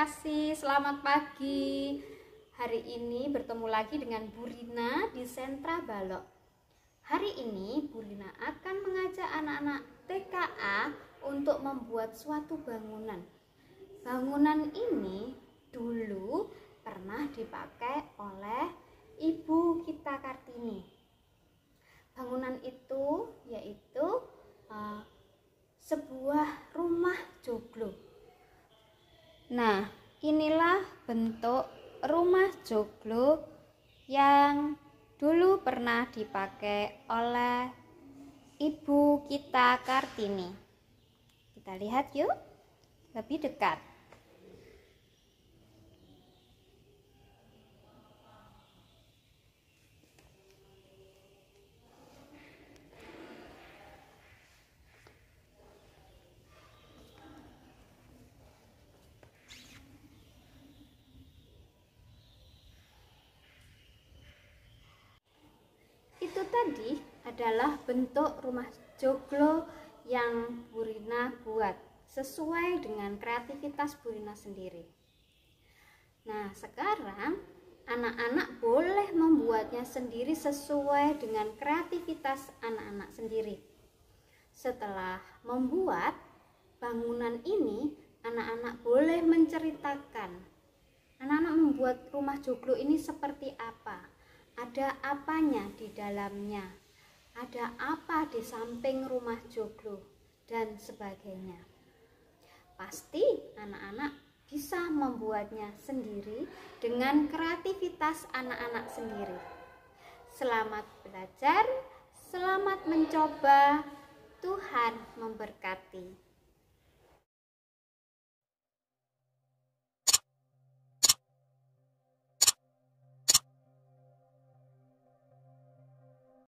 kasih. Selamat pagi. Hari ini bertemu lagi dengan Bu Rina di Sentra Balok. Hari ini Bu Rina akan mengajak anak-anak TKA untuk membuat suatu bangunan. Bangunan ini dulu pernah dipakai oleh Ibu kita Kartini. Bangunan itu yaitu uh, sebuah rumah joglo Nah, inilah bentuk rumah joglo yang dulu pernah dipakai oleh ibu kita Kartini. Kita lihat yuk, lebih dekat. tadi adalah bentuk rumah joglo yang Burina buat sesuai dengan kreativitas Burina sendiri. Nah, sekarang anak-anak boleh membuatnya sendiri sesuai dengan kreativitas anak-anak sendiri. Setelah membuat bangunan ini, anak-anak boleh menceritakan. Anak-anak membuat rumah joglo ini seperti apa? Ada apanya di dalamnya? Ada apa di samping rumah joglo? Dan sebagainya. Pasti anak-anak bisa membuatnya sendiri dengan kreativitas anak-anak sendiri. Selamat belajar, selamat mencoba. Tuhan memberkati.